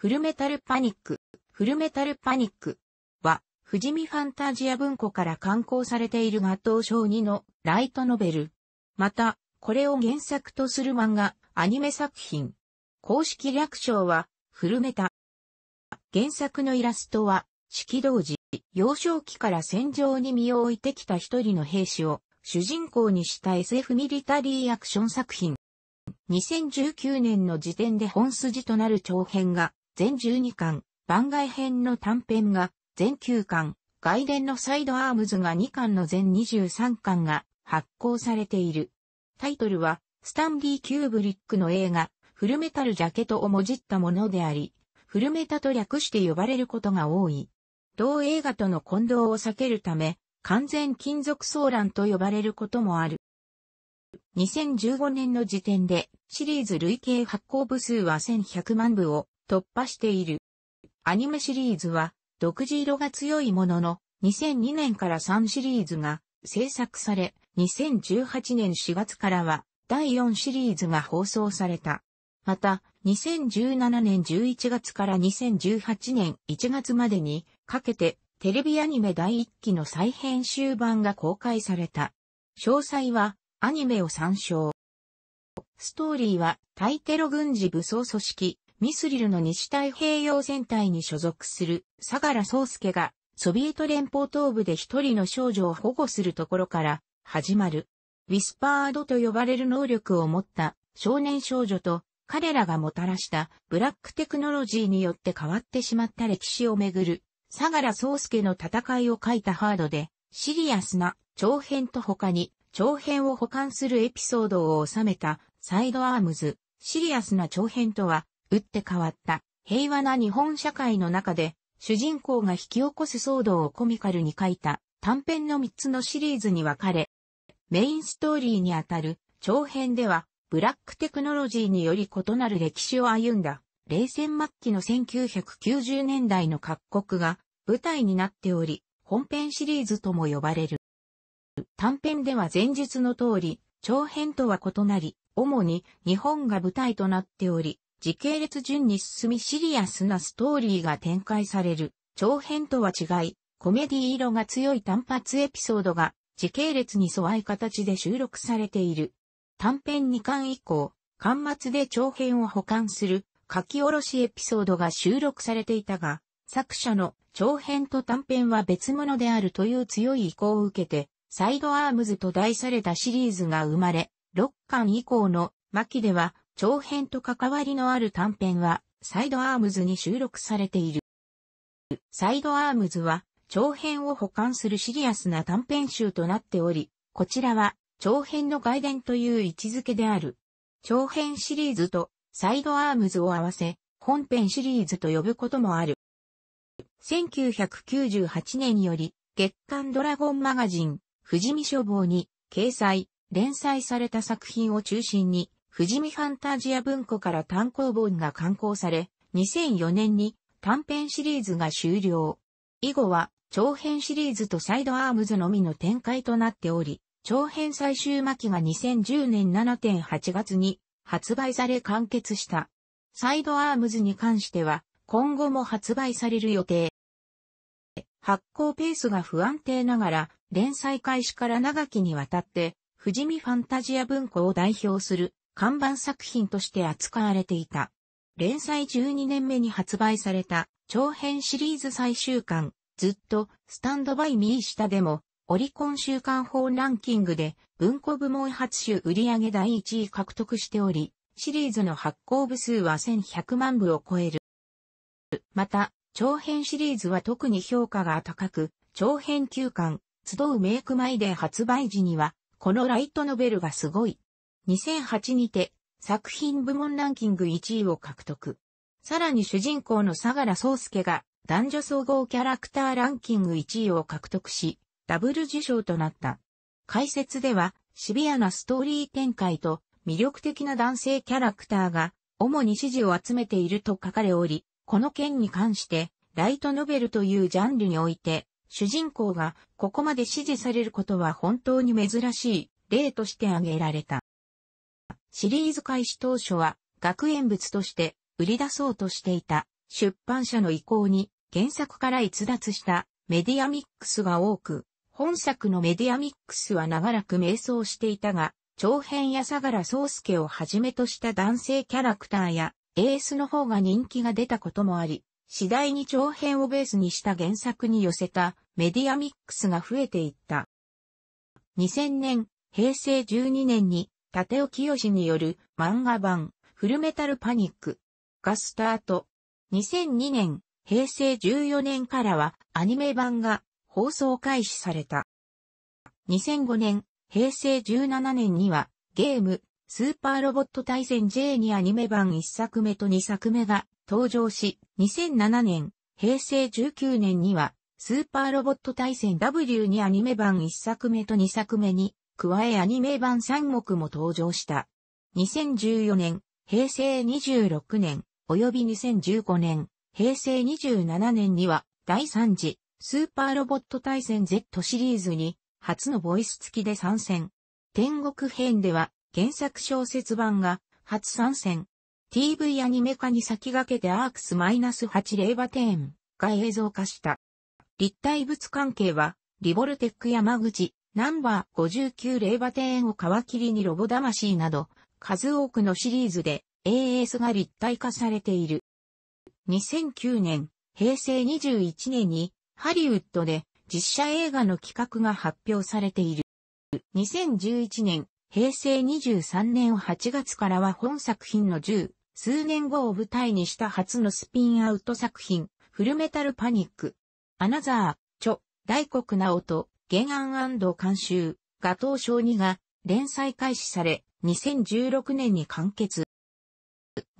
フルメタルパニック、フルメタルパニックは、富士見ファンタジア文庫から刊行されているガトー小2のライトノベル。また、これを原作とする漫画、アニメ作品。公式略称は、フルメタ。原作のイラストは、式同時、幼少期から戦場に身を置いてきた一人の兵士を主人公にした SF ミリタリーアクション作品。2019年の時点で本筋となる長編が全12巻、番外編の短編が全9巻、外伝のサイドアームズが2巻の全23巻が発行されている。タイトルは、スタンリー・キューブリックの映画、フルメタル・ジャケットをもじったものであり、フルメタと略して呼ばれることが多い。同映画との混同を避けるため、完全金属騒乱と呼ばれることもある。2015年の時点でシリーズ累計発行部数は1100万部を突破している。アニメシリーズは独自色が強いものの2002年から3シリーズが制作され2018年4月からは第4シリーズが放送された。また2017年11月から2018年1月までにかけてテレビアニメ第1期の再編集版が公開された。詳細はアニメを参照。ストーリーはタイテロ軍事武装組織ミスリルの西太平洋戦隊に所属する相良宗介がソビエト連邦東部で一人の少女を保護するところから始まる。ウィスパードと呼ばれる能力を持った少年少女と彼らがもたらしたブラックテクノロジーによって変わってしまった歴史をめぐる相良宗介の戦いを書いたハードでシリアスな長編と他に長編を保管するエピソードを収めたサイドアームズシリアスな長編とは打って変わった平和な日本社会の中で主人公が引き起こす騒動をコミカルに書いた短編の3つのシリーズに分かれ、メインストーリーにあたる長編ではブラックテクノロジーにより異なる歴史を歩んだ冷戦末期の1990年代の各国が舞台になっており、本編シリーズとも呼ばれる。短編では前述の通り、長編とは異なり、主に日本が舞台となっており、時系列順に進みシリアスなストーリーが展開される、長編とは違い、コメディ色が強い単発エピソードが時系列に沿い形で収録されている。短編2巻以降、巻末で長編を保管する書き下ろしエピソードが収録されていたが、作者の長編と短編は別物であるという強い意向を受けて、サイドアームズと題されたシリーズが生まれ、6巻以降の巻では長編と関わりのある短編は、サイドアームズに収録されている。サイドアームズは、長編を保管するシリアスな短編集となっており、こちらは、長編の外伝という位置づけである。長編シリーズとサイドアームズを合わせ、本編シリーズと呼ぶこともある。1998年より、月刊ドラゴンマガジン、富士見書房に、掲載、連載された作品を中心に、富士見ファンタジア文庫から単行本が刊行され、2004年に短編シリーズが終了。以後は長編シリーズとサイドアームズのみの展開となっており、長編最終巻が2010年7.8月に発売され完結した。サイドアームズに関しては今後も発売される予定。発行ペースが不安定ながら連載開始から長きにわたって富士見ファンタジア文庫を代表する看板作品として扱われていた。連載12年目に発売された長編シリーズ最終巻、ずっと、スタンドバイミー下でも、オリコン週間法ランキングで文庫部門初週売上第1位獲得しており、シリーズの発行部数は1100万部を超える。また、長編シリーズは特に評価が高く、長編9巻、集うメイクマイで発売時には、このライトノベルがすごい2008にて作品部門ランキング1位を獲得。さらに主人公の相良宗介が男女総合キャラクターランキング1位を獲得し、ダブル受賞となった。解説では、シビアなストーリー展開と魅力的な男性キャラクターが主に支持を集めていると書かれおり、この件に関して、ライトノベルというジャンルにおいて、主人公がここまで支持されることは本当に珍しい例として挙げられた。シリーズ開始当初は学園物として売り出そうとしていた出版社の意向に原作から逸脱したメディアミックスが多く、本作のメディアミックスは長らく迷走していたが、長編や相良宗介をはじめとした男性キャラクターやエースの方が人気が出たこともあり、次第に長編をベースにした原作に寄せたメディアミックスが増えていった。2000年、平成12年に立尾清による漫画版フルメタルパニックがスタート。2002年、平成14年からはアニメ版が放送開始された。2005年、平成17年にはゲームスーパーロボット対戦 J にアニメ版1作目と2作目が登場し、2007年、平成19年にはスーパーロボット対戦 W にアニメ版1作目と2作目に加えアニメ版3目も登場した。2014年、平成26年、及び2015年、平成27年には、第3次、スーパーロボット対戦 Z シリーズに、初のボイス付きで参戦。天国編では、原作小説版が、初参戦。TV アニメ化に先駆けてアークスマイナ -8 レーバテーンが映像化した。立体物関係は、リボルテック山口、ナンバー59令和庭園を皮切りにロボ魂など、数多くのシリーズで AS が立体化されている。2009年、平成21年にハリウッドで実写映画の企画が発表されている。2011年、平成23年8月からは本作品の10、数年後を舞台にした初のスピンアウト作品、フルメタルパニック。アナザー、著、大黒直人、原案監修、画頭小2が連載開始され、2016年に完結。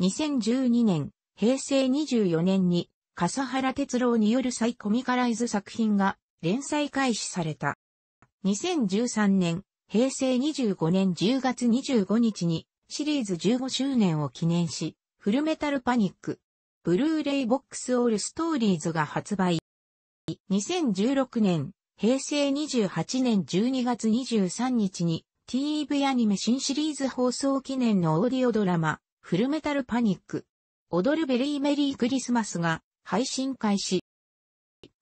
2012年、平成24年に、笠原哲郎によるサイコミカライズ作品が連載開始された。2013年、平成25年10月25日にシリーズ15周年を記念し、フルメタルパニック、ブルーレイボックスオールストーリーズが発売。2016年、平成28年12月23日に TV アニメ新シリーズ放送記念のオーディオドラマ、フルメタルパニック、踊るベリーメリークリスマスが配信開始。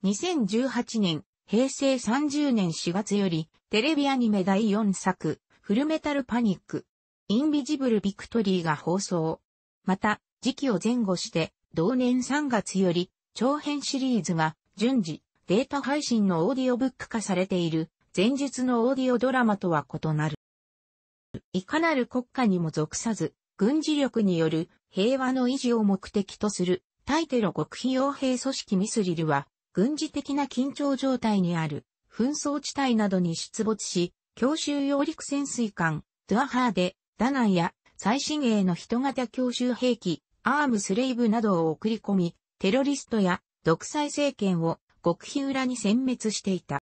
2018年、平成30年4月より、テレビアニメ第4作、フルメタルパニック、インビジブルビクトリーが放送。また、時期を前後して、同年3月より、長編シリーズが順次データ配信のオーディオブック化されている前述のオーディオドラマとは異なる。いかなる国家にも属さず、軍事力による平和の維持を目的とする対テロ極秘傭兵組織ミスリルは、軍事的な緊張状態にある紛争地帯などに出没し、強襲揚陸潜水艦、ドアハーで、ダナンや最新鋭の人型強襲兵器、アームスレイブなどを送り込み、テロリストや独裁政権を極秘裏に殲滅していた。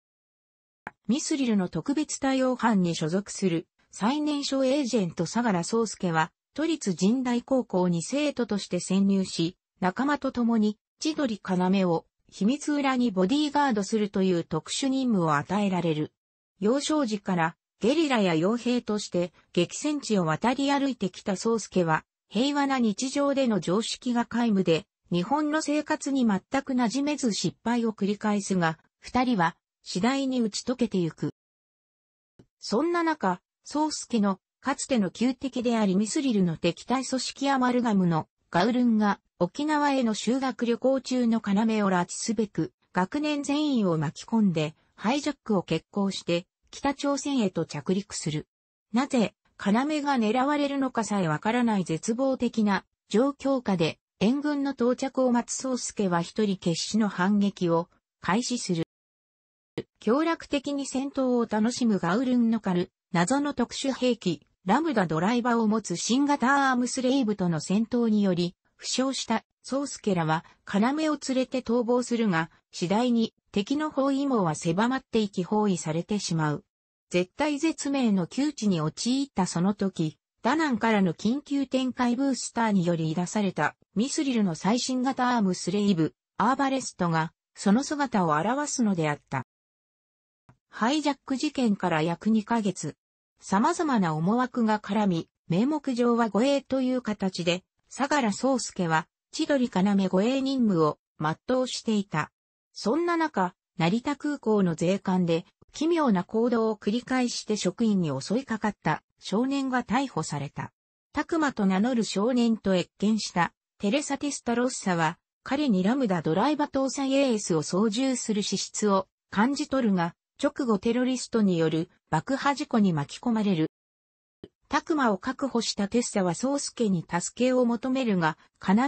ミスリルの特別対応班に所属する最年少エージェント相良宗介は、都立神代高校に生徒として潜入し、仲間と共に千鳥要を秘密裏にボディーガードするという特殊任務を与えられる。幼少時からゲリラや傭兵として激戦地を渡り歩いてきた宗介は、平和な日常での常識が皆無で、日本の生活に全く馴染めず失敗を繰り返すが、二人は次第に打ち解けてゆく。そんな中、宗介のかつての旧敵でありミスリルの敵対組織アマルガムのガウルンが沖縄への修学旅行中の要を拉致すべく学年全員を巻き込んでハイジャックを決行して北朝鮮へと着陸する。なぜ要が狙われるのかさえわからない絶望的な状況下で援軍の到着を待つ宗介は一人決死の反撃を開始する。協力的に戦闘を楽しむガウルンのカル、謎の特殊兵器、ラムダドライバーを持つ新型アームスレイブとの戦闘により、負傷した宗介らは要を連れて逃亡するが、次第に敵の包囲網は狭まっていき包囲されてしまう。絶体絶命の窮地に陥ったその時、ダナンからの緊急展開ブースターにより出されたミスリルの最新型アームスレイブ、アーバレストがその姿を表すのであった。ハイジャック事件から約2ヶ月、様々な思惑が絡み、名目上は護衛という形で、相良宗介は千鳥要護衛任務を全うしていた。そんな中、成田空港の税関で奇妙な行動を繰り返して職員に襲いかかった少年が逮捕された。タクマと名乗る少年と越見した、テレサ・テスタロッサは、彼にラムダドライバ搭載 AS を操縦する資質を感じ取るが、直後テロリストによる爆破事故に巻き込まれる。タクマを確保したテッサはソースケに助けを求めるが、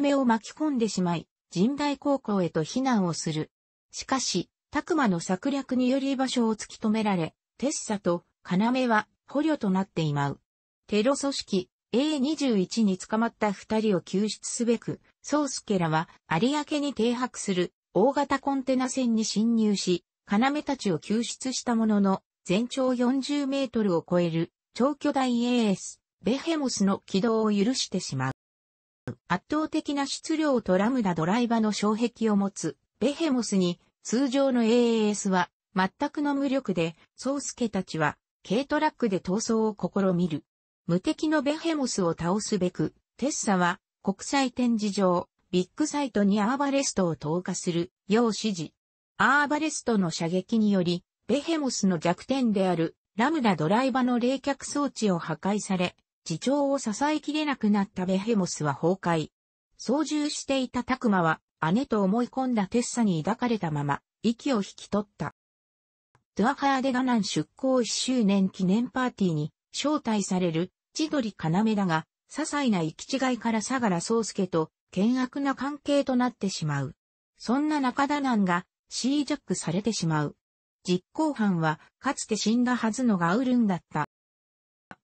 要を巻き込んでしまい、神代高校へと避難をする。しかし、タクマの策略により場所を突き止められ、テッサと要は捕虜となっていまう。テロ組織 A21 に捕まった二人を救出すべく、ソースケらは有明に停泊する大型コンテナ船に侵入し、要たちを救出したものの、全長40メートルを超える超巨大 AS、ベヘモスの起動を許してしまう。圧倒的な質量とラムダドライバの障壁を持つベヘモスに通常の AAS は全くの無力で、ソースケたちは軽トラックで逃走を試みる。無敵のベヘモスを倒すべく、テッサは国際展示場、ビッグサイトにアーバレストを投下するよう指示。アーバレストの射撃により、ベヘモスの弱点であるラムダドライバの冷却装置を破壊され、自重を支えきれなくなったベヘモスは崩壊。操縦していたタクマは姉と思い込んだテッサに抱かれたまま息を引き取った。ドアハーデガナン出港1周年記念パーティーに招待される千鳥要だが、些細な行き違いから相良宗介と険悪な関係となってしまう。そんな中田南がシージャックされてしまう。実行犯はかつて死んだはずのガウルンだった。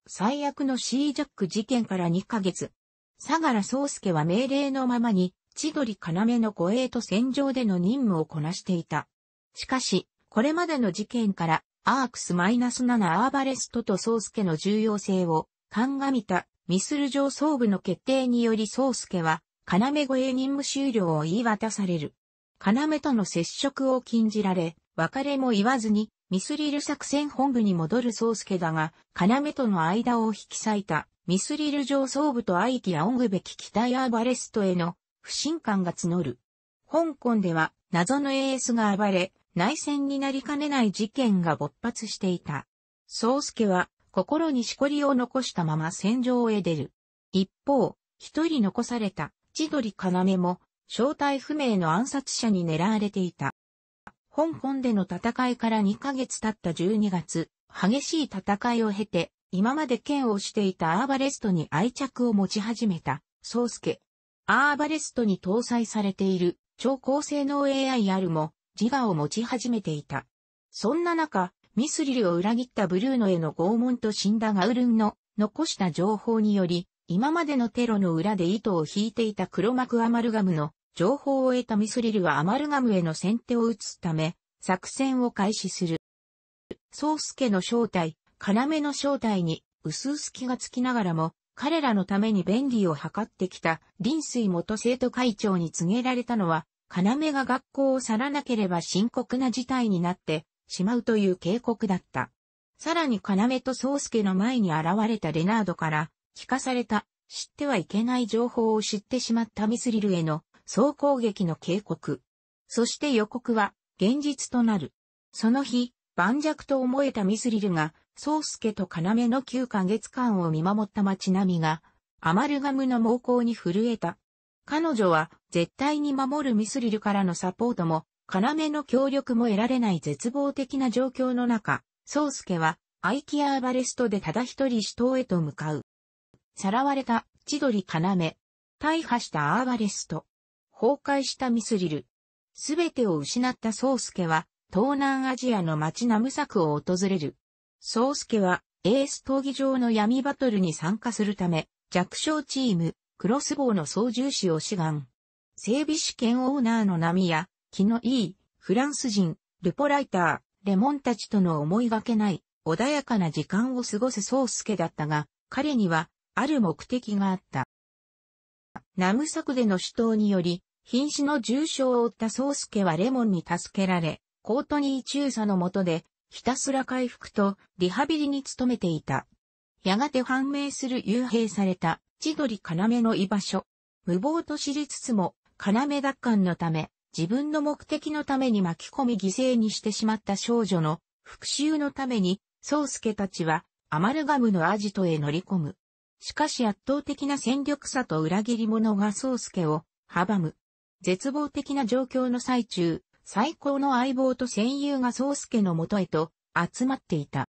最悪のシージャック事件から2ヶ月。相良宗介は命令のままに千鳥要の護衛と戦場での任務をこなしていた。しかし、これまでの事件から、アークス -7 アーバレストとソースケの重要性を鑑みたミスル上層部の決定によりソースケは、要護衛任務終了を言い渡される。要との接触を禁じられ、別れも言わずに、ミスリル作戦本部に戻る宗介だが、要との間を引き裂いた、ミスリル上層部と相手。仰ぐべき北アーバレストへの不信感が募る。香港では、謎のースが暴れ、内戦になりかねない事件が勃発していた。宗介は心にしこりを残したまま戦場へ出る。一方、一人残された千鳥要も正体不明の暗殺者に狙われていた。香港での戦いから2ヶ月経った12月、激しい戦いを経て、今まで剣をしていたアーバレストに愛着を持ち始めた、宗介。アーバレストに搭載されている超高性能 AI あるも、自我を持ち始めていた。そんな中、ミスリルを裏切ったブルーノへの拷問と死んだガウルンの残した情報により、今までのテロの裏で糸を引いていた黒幕アマルガムの情報を得たミスリルはアマルガムへの先手を打つため、作戦を開始する。ソースケの正体、要の正体に、薄々気がつきながらも、彼らのために便利を図ってきた、林水元生徒会長に告げられたのは、要が学校を去らなければ深刻な事態になってしまうという警告だった。さらに要と宗介の前に現れたレナードから聞かされた知ってはいけない情報を知ってしまったミスリルへの総攻撃の警告。そして予告は現実となる。その日、盤石と思えたミスリルが宗介と要の9ヶ月間を見守った街並みがアマルガムの猛攻に震えた彼女は絶対に守るミスリルからのサポートも、要の協力も得られない絶望的な状況の中、宗介はアイキア・ーバレストでただ一人死闘へと向かう。さらわれた千鳥要、大破したアーバレスト、崩壊したミスリル。すべてを失った宗介は、東南アジアの町ナムサクを訪れる。宗介は、エース闘技場の闇バトルに参加するため、弱小チーム、クロスボウの操縦士を志願。整備試験オーナーの波や、気のいい、フランス人、ルポライター、レモンたちとの思いがけない、穏やかな時間を過ごす宗介だったが、彼には、ある目的があった。ナムサクでの死闘により、瀕死の重傷を負った宗介はレモンに助けられ、コートニー中佐の下で、ひたすら回復とリハビリに努めていた。やがて判明する幽閉された千鳥要の居場所。無謀と知りつつも、要奪還のため、自分の目的のために巻き込み犠牲にしてしまった少女の復讐のために、宗介たちは、アマルガムのアジトへ乗り込む。しかし圧倒的な戦力差と裏切り者が宗介を阻む。絶望的な状況の最中、最高の相棒と戦友が宗介のもとへと集まっていた。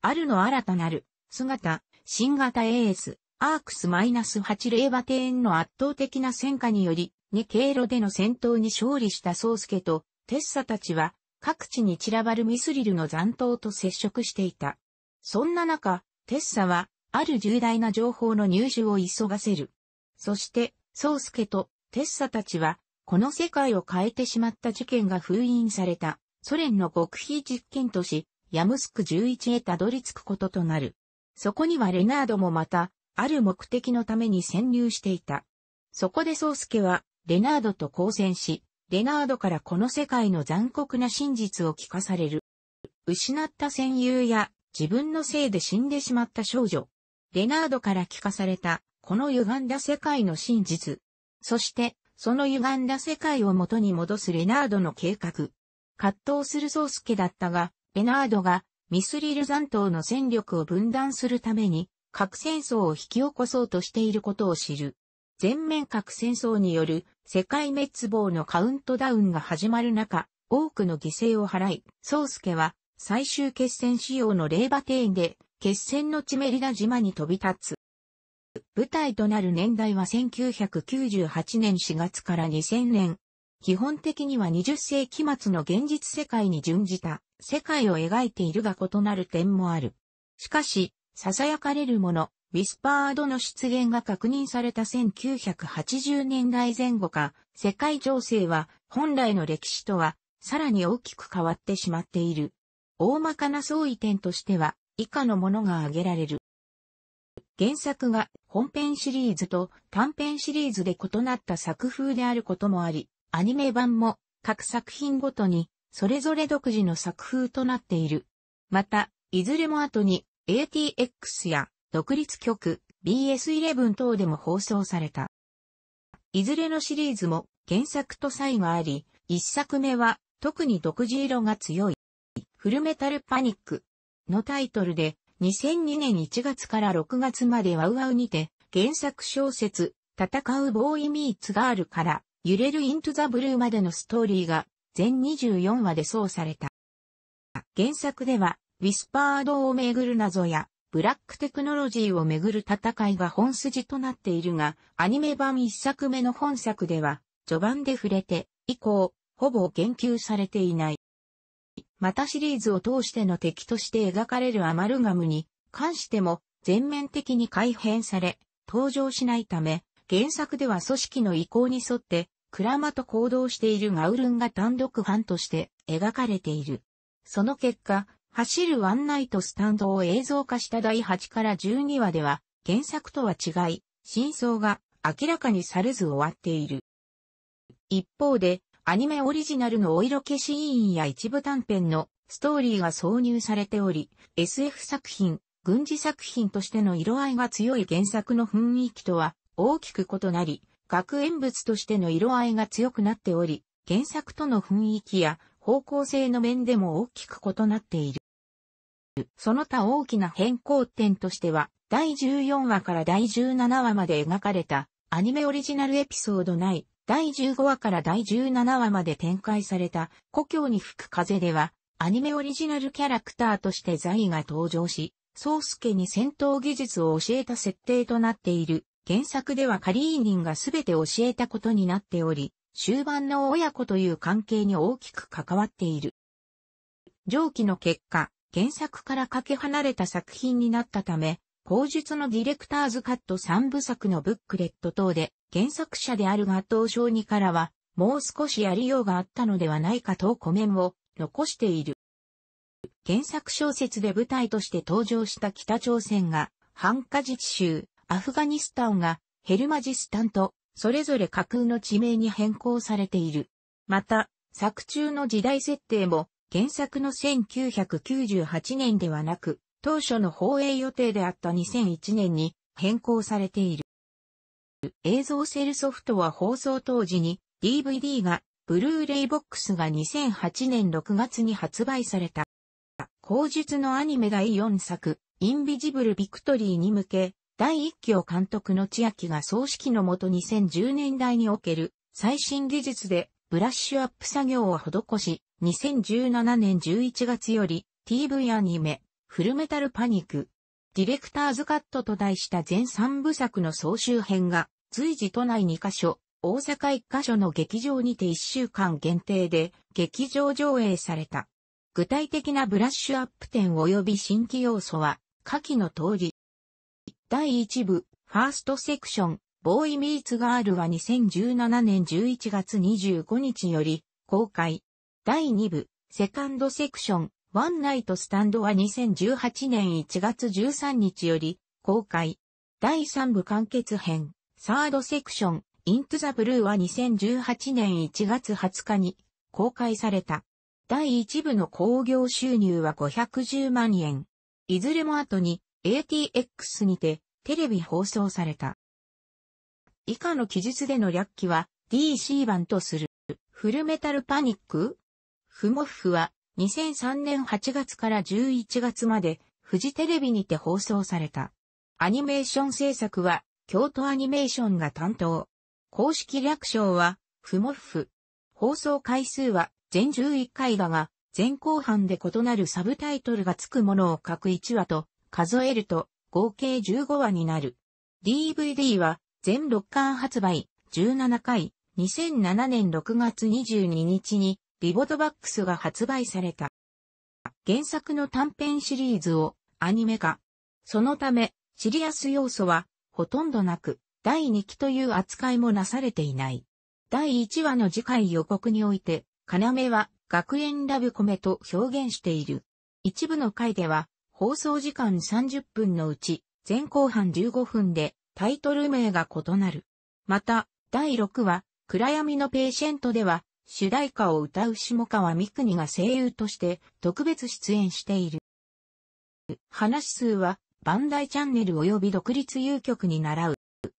あるの新たなる姿、新型 AS、アークス -8 令和庭の圧倒的な戦果により、2経路での戦闘に勝利した宗介とテッサたちは、各地に散らばるミスリルの残党と接触していた。そんな中、テッサは、ある重大な情報の入手を急がせる。そして、宗介とテッサたちは、この世界を変えてしまった事件が封印された、ソ連の極秘実験都市、ヤムスク11へたどり着くこととなる。そこにはレナードもまた、ある目的のために潜入していた。そこで宗介は、レナードと交戦し、レナードからこの世界の残酷な真実を聞かされる。失った戦友や自分のせいで死んでしまった少女。レナードから聞かされた、この歪んだ世界の真実。そして、その歪んだ世界を元に戻すレナードの計画。葛藤する宗介だったが、レナードがミスリル残党の戦力を分断するために核戦争を引き起こそうとしていることを知る。全面核戦争による世界滅亡のカウントダウンが始まる中、多くの犠牲を払い、宗介は最終決戦仕様の霊馬庭園で決戦のチメリダ島に飛び立つ。舞台となる年代は1998年4月から2000年。基本的には20世紀末の現実世界に準じた世界を描いているが異なる点もある。しかし、囁かれるもの、ウィスパードの出現が確認された1980年代前後か、世界情勢は本来の歴史とはさらに大きく変わってしまっている。大まかな相違点としては以下のものが挙げられる。原作が本編シリーズと短編シリーズで異なった作風であることもあり、アニメ版も各作品ごとにそれぞれ独自の作風となっている。また、いずれも後に ATX や独立局 BS11 等でも放送された。いずれのシリーズも原作と差異があり、一作目は特に独自色が強い。フルメタルパニックのタイトルで2002年1月から6月までワウワウにて原作小説戦うボーイミーツガールから揺れるイントザブルーまでのストーリーが全24話でそうされた。原作ではウィスパードをめぐる謎や、ブラックテクノロジーをめぐる戦いが本筋となっているが、アニメ版一作目の本作では、序盤で触れて、以降、ほぼ言及されていない。またシリーズを通しての敵として描かれるアマルガムに関しても全面的に改変され登場しないため原作では組織の意向に沿ってクラマと行動しているガウルンが単独ンとして描かれている。その結果、走るワンナイトスタンドを映像化した第8から12話では、原作とは違い、真相が明らかにされず終わっている。一方で、アニメオリジナルのお色気シーンや一部短編のストーリーが挿入されており、SF 作品、軍事作品としての色合いが強い原作の雰囲気とは大きく異なり、学園物としての色合いが強くなっており、原作との雰囲気や方向性の面でも大きく異なっている。その他大きな変更点としては、第14話から第17話まで描かれた、アニメオリジナルエピソードない、第15話から第17話まで展開された、故郷に吹く風では、アニメオリジナルキャラクターとしてザイが登場し、ソースケに戦闘技術を教えた設定となっている。原作ではカリーニンが全て教えたことになっており、終盤の親子という関係に大きく関わっている。上記の結果、原作からかけ離れた作品になったため、後述のディレクターズカット3部作のブックレット等で、原作者であるガトー小にからは、もう少しやりようがあったのではないかとコメンを残している。原作小説で舞台として登場した北朝鮮が、ハンカジチ州、アフガニスタンが、ヘルマジスタンと、それぞれ架空の地名に変更されている。また、作中の時代設定も、原作の1998年ではなく、当初の放映予定であった2001年に変更されている。映像セルソフトは放送当時に DVD が、ブルーレイボックスが2008年6月に発売された。後述のアニメ第4作、インビジブル・ビクトリーに向け、第1期を監督の千秋が葬式のもと2010年代における最新技術でブラッシュアップ作業を施し、2017年11月より TV アニメ、フルメタルパニック、ディレクターズカットと題した全3部作の総集編が随時都内2カ所、大阪1カ所の劇場にて1週間限定で劇場上映された。具体的なブラッシュアップ点及び新規要素は、下記の通り。第1部、ファーストセクション、ボーイミーツガールは2017年11月25日より公開、第2部、セカンドセクション、ワンナイトスタンドは2018年1月13日より公開。第3部完結編、サードセクション、イントゥザブルーは2018年1月20日に公開された。第1部の興行収入は510万円。いずれも後に ATX にてテレビ放送された。以下の記述での略記は DC 版とする。フルメタルパニックフモッフは2003年8月から11月までフジテレビにて放送された。アニメーション制作は京都アニメーションが担当。公式略称はフモッフ。放送回数は全11回だが、前後半で異なるサブタイトルがつくものを各1話と数えると合計15話になる。DVD は全6巻発売17回2007年6月22日にリボトバックスが発売された。原作の短編シリーズをアニメ化。そのため、シリアス要素はほとんどなく、第2期という扱いもなされていない。第1話の次回予告において、要は学園ラブコメと表現している。一部の回では、放送時間30分のうち、前後半15分でタイトル名が異なる。また、第6話、暗闇のペーシェントでは、主題歌を歌う下川三国が声優として特別出演している。話数は、バンダイチャンネル及び独立遊曲に習う、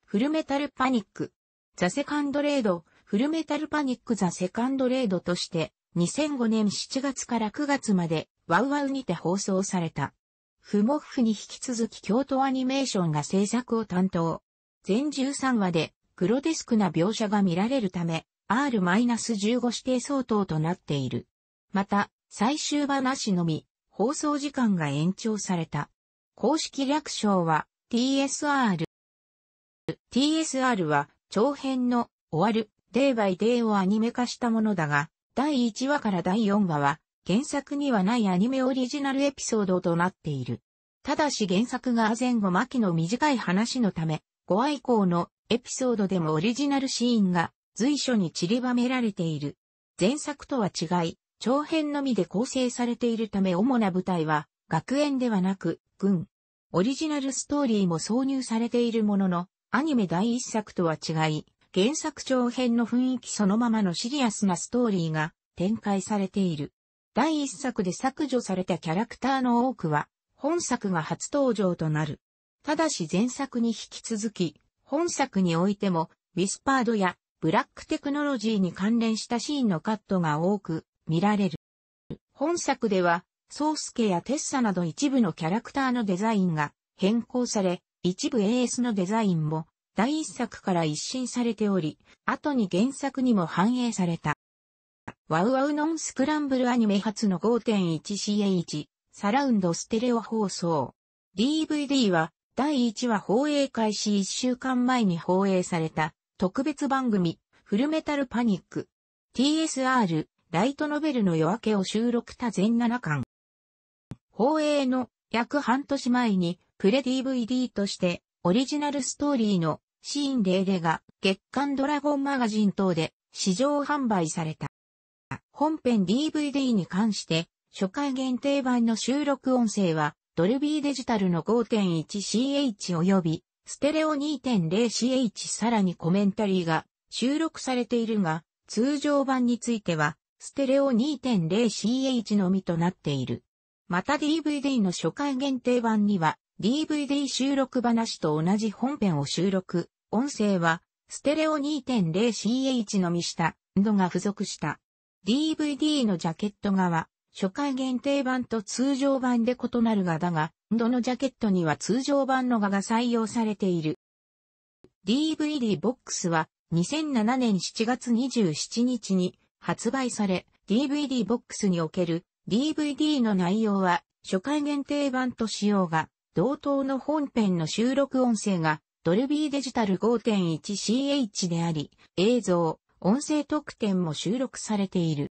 フルメタルパニック、ザ・セカンド・レード、フルメタルパニック・ザ・セカンド・レードとして、2005年7月から9月まで、ワウワウにて放送された。フモッフに引き続き京都アニメーションが制作を担当。全13話で、グロスクな描写が見られるため、R-15 指定相当となっている。また、最終話なしのみ、放送時間が延長された。公式略称は TSR。TSR は長編の終わる、デーバイデーをアニメ化したものだが、第1話から第4話は原作にはないアニメオリジナルエピソードとなっている。ただし原作が前後巻きの短い話のため、5話以降のエピソードでもオリジナルシーンが随所に散りばめられている。前作とは違い、長編のみで構成されているため主な舞台は、学園ではなく、軍。オリジナルストーリーも挿入されているものの、アニメ第一作とは違い、原作長編の雰囲気そのままのシリアスなストーリーが展開されている。第一作で削除されたキャラクターの多くは、本作が初登場となる。ただし前作に引き続き、本作においても、ウィスパードやブラックテクノロジーに関連したシーンのカットが多く見られる。本作では、ソースケやテッサなど一部のキャラクターのデザインが変更され、一部 AS のデザインも第一作から一新されており、後に原作にも反映された。ワウワウノンスクランブルアニメ初の 5.1CH サラウンドステレオ放送。DVD は第1話放映開始1週間前に放映された特別番組、フルメタルパニック、TSR、ライトノベルの夜明けを収録多全7巻。放映の約半年前に、プレ DVD として、オリジナルストーリーのシーンレーレが月刊ドラゴンマガジン等で市場販売された。本編 DVD に関して、初回限定版の収録音声は、ドルビーデジタルの 5.1CH 及びステレオ 2.0CH さらにコメンタリーが収録されているが、通常版については、ステレオ 2.0CH のみとなっている。また DVD の初回限定版には、DVD 収録話と同じ本編を収録、音声は、ステレオ 2.0CH のみした、ンドが付属した。DVD のジャケット側、初回限定版と通常版で異なるがだが、どのジャケットには通常版の画が採用されている。DVD ボックスは2007年7月27日に発売され、DVD ボックスにおける DVD の内容は初回限定版と仕様が、同等の本編の収録音声がドルビーデジタル 5.1CH であり、映像、音声特典も収録されている。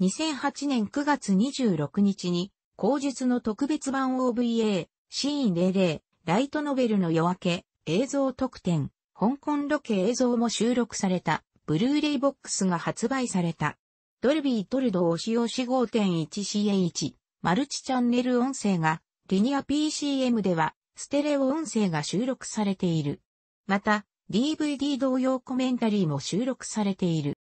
2008年9月26日に、口述の特別版 OVA、シーン00、ライトノベルの夜明け、映像特典、香港ロケ映像も収録された、ブルーレイボックスが発売された。ドルビートルドー使用し 5.1CH、マルチチャンネル音声が、リニア PCM では、ステレオ音声が収録されている。また、DVD 同様コメンタリーも収録されている。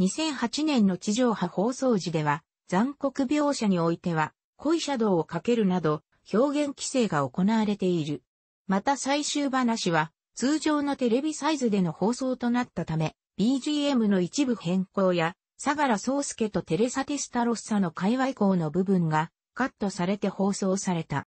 2008年の地上波放送時では、残酷描写においては、恋シャドウをかけるなど、表現規制が行われている。また最終話は、通常のテレビサイズでの放送となったため、BGM の一部変更や、相良宗介とテレサ・テスタロッサの界隈校の部分がカットされて放送された。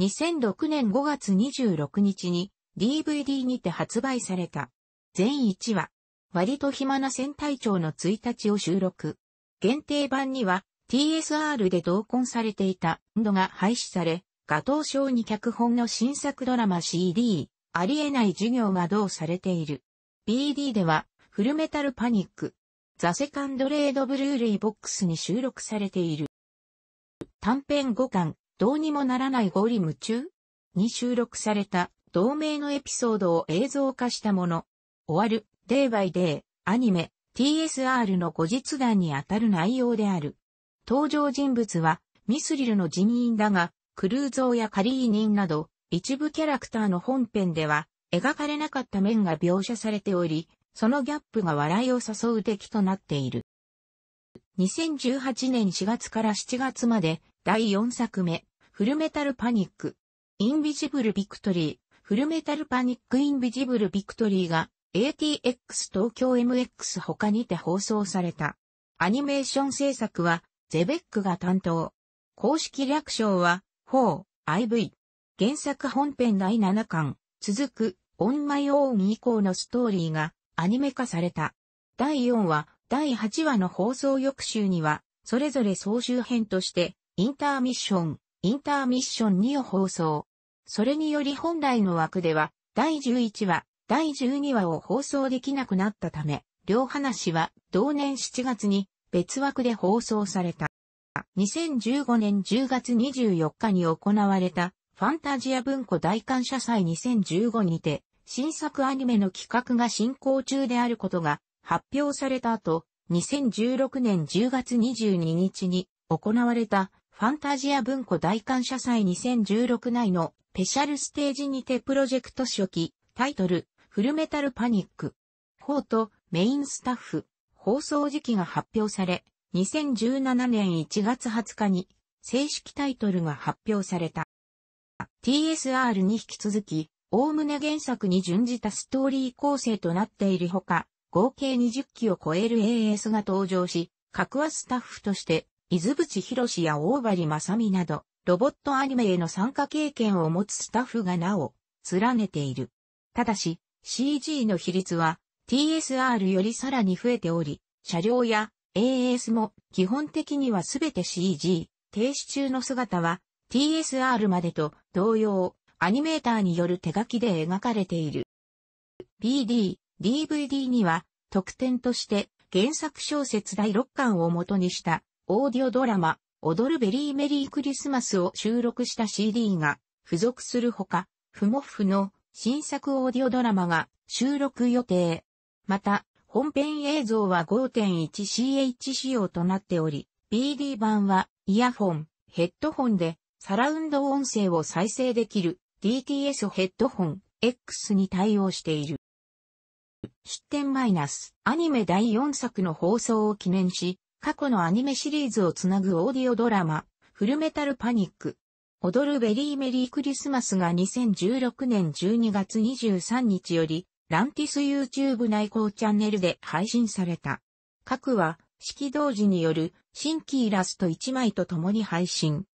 2006年5月26日に DVD にて発売された。全1話、割と暇な戦隊長の1日を収録。限定版には TSR で同梱されていたンドが廃止され、画頭賞に脚本の新作ドラマ CD、ありえない授業がどうされている。BD では、フルメタルパニック、ザ・セカンド・レード・ブルーレイ・ボックスに収録されている。短編5巻、どうにもならないゴリ夢中に収録された同名のエピソードを映像化したもの。終わる、デーバイデー、アニメ、TSR の後日談にあたる内容である。登場人物は、ミスリルの人員だが、クルーゾーやカリーニンなど、一部キャラクターの本編では、描かれなかった面が描写されており、そのギャップが笑いを誘う出来となっている。2018年4月から7月まで、第4作目、フルメタルパニック、インビジブルビクトリー、フルメタルパニックインビジブルビクトリーが、ATX 東京 MX 他にて放送された。アニメーション制作は、ゼベックが担当。公式略称は、4IV。原作本編第7巻、続く、オンマイオーン以降のストーリーが、アニメ化された。第4話、第8話の放送翌週には、それぞれ総集編として、インターミッション、インターミッション2を放送。それにより本来の枠では、第11話、第12話を放送できなくなったため、両話は同年7月に別枠で放送された。2015年10月24日に行われたファンタジア文庫大感謝祭2015にて新作アニメの企画が進行中であることが発表された後、2016年10月22日に行われたファンタジア文庫大感謝祭2016内のスペシャルステージにてプロジェクト初期タイトルフルメタルパニック4とメインスタッフ放送時期が発表され、2017年1月20日に正式タイトルが発表された。TSR に引き続き、おおむね原作に準じたストーリー構成となっているほか、合計20期を超える AS が登場し、各話スタッフとして、伊豆淵博士や大張正美など、ロボットアニメへの参加経験を持つスタッフがなお、連ねている。ただし、CG の比率は TSR よりさらに増えており、車両や AS も基本的にはすべて CG、停止中の姿は TSR までと同様、アニメーターによる手書きで描かれている。BD、DVD には特典として原作小説第6巻を元にしたオーディオドラマ、踊るベリーメリークリスマスを収録した CD が付属するほか、不モフの新作オーディオドラマが収録予定。また、本編映像は 5.1CH 仕様となっており、b d 版はイヤフォン、ヘッドホンでサラウンド音声を再生できる DTS ヘッドホン X に対応している。出展マイナス、アニメ第4作の放送を記念し、過去のアニメシリーズをつなぐオーディオドラマ、フルメタルパニック、踊るベリーメリークリスマスが2016年12月23日より、ランティス YouTube 内向チャンネルで配信された。各は、式同時による新規イラスト1枚と共に配信。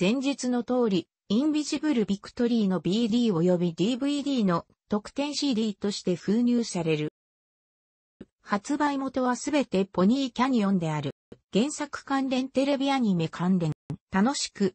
前日の通り、インビジブルビクトリーの BD 及び DVD の特典 CD として封入される。発売元はすべてポニーキャニオンである。原作関連テレビアニメ関連、楽しく、